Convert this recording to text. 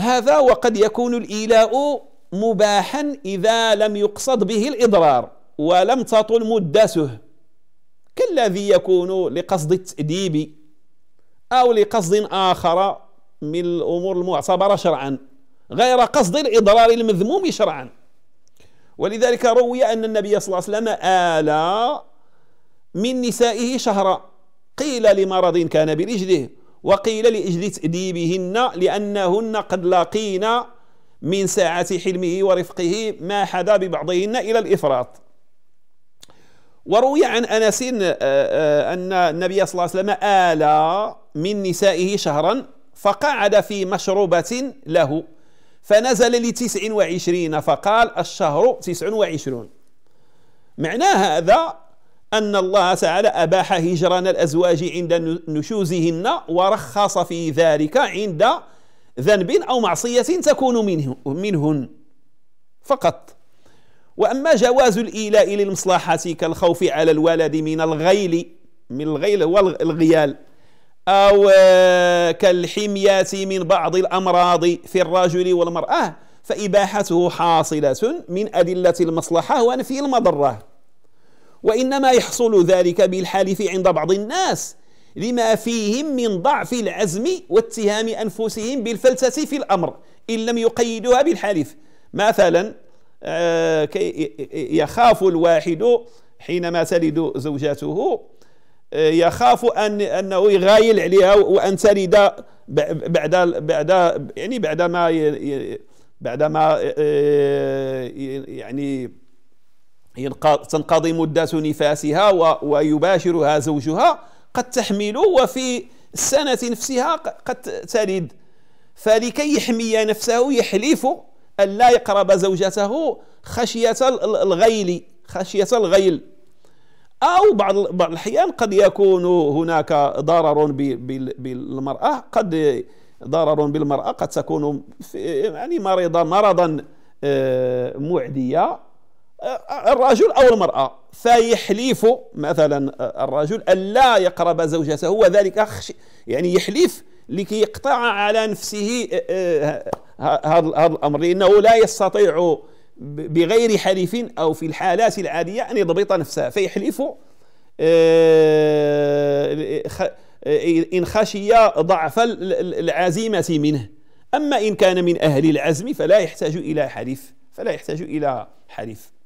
هذا وقد يكون الإيلاء مباحا إذا لم يقصد به الإضرار ولم تطل مدته كالذي يكون لقصد التأديب أو لقصد آخر من الأمور المعتبرة شرعا غير قصد الإضرار المذموم شرعا ولذلك روي أن النبي صلى الله عليه وسلم آلى من نسائه شهرا قيل لمرض كان برجله وقيل لأجل تأديبهن لأنهن قد لقين من ساعة حلمه ورفقه ما حدا ببعضهن إلى الإفراط وروي عن أنس آه، آه، أن النبي صلى الله عليه وسلم آلى من نسائه شهرا فقعد في مشروبة له فنزل لتسع وعشرين فقال الشهر تسع وعشرون معنى هذا أن الله تعالى أباح هجران الأزواج عند نشوزهن ورخص في ذلك عند ذنب أو معصية تكون منه منهن فقط وأما جواز الإيلاء للمصلحة كالخوف على الولد من الغيل من الغيل والغيال أو آه، كالحمية من بعض الأمراض في الرجل والمرأة فإباحته حاصلة من أدلة المصلحة ونفي المضرة وإنما يحصل ذلك بالحالف عند بعض الناس لما فيهم من ضعف العزم واتهام أنفسهم بالفلسفة في الأمر إن لم يقيدوها بالحالف مثلا آه، يخاف الواحد حينما تلد زوجته آه، يخاف أن أنه يغايل عليها وأن تلد بعد بعد يعني بعد ما بعد ما آه، يعني تنقضي مدة نفاسها ويباشرها زوجها قد تحمل وفي السنة نفسها قد تلد فلكي يحمي نفسه يحلف أن لا يقرب زوجته خشية الغيل خشية الغيل أو بعض بعض الأحيان قد يكون هناك ضرر بالمرأة قد ضرر بالمرأة قد تكون يعني مريضة مرضا آه، معدية الرجل أو المرأة فيحلف مثلا الرجل ألا يقرب زوجته وذلك يعني يحلف لكي يقطع على نفسه آه، آه، هذا الأمر لأنه لا يستطيع بغير حليف أو في الحالات العادية أن يضبط نفسه فيحلف آه، إن خشي ضعف العزيمة منه أما إن كان من أهل العزم فلا يحتاج إلى حليف فلا يحتاج إلى حليف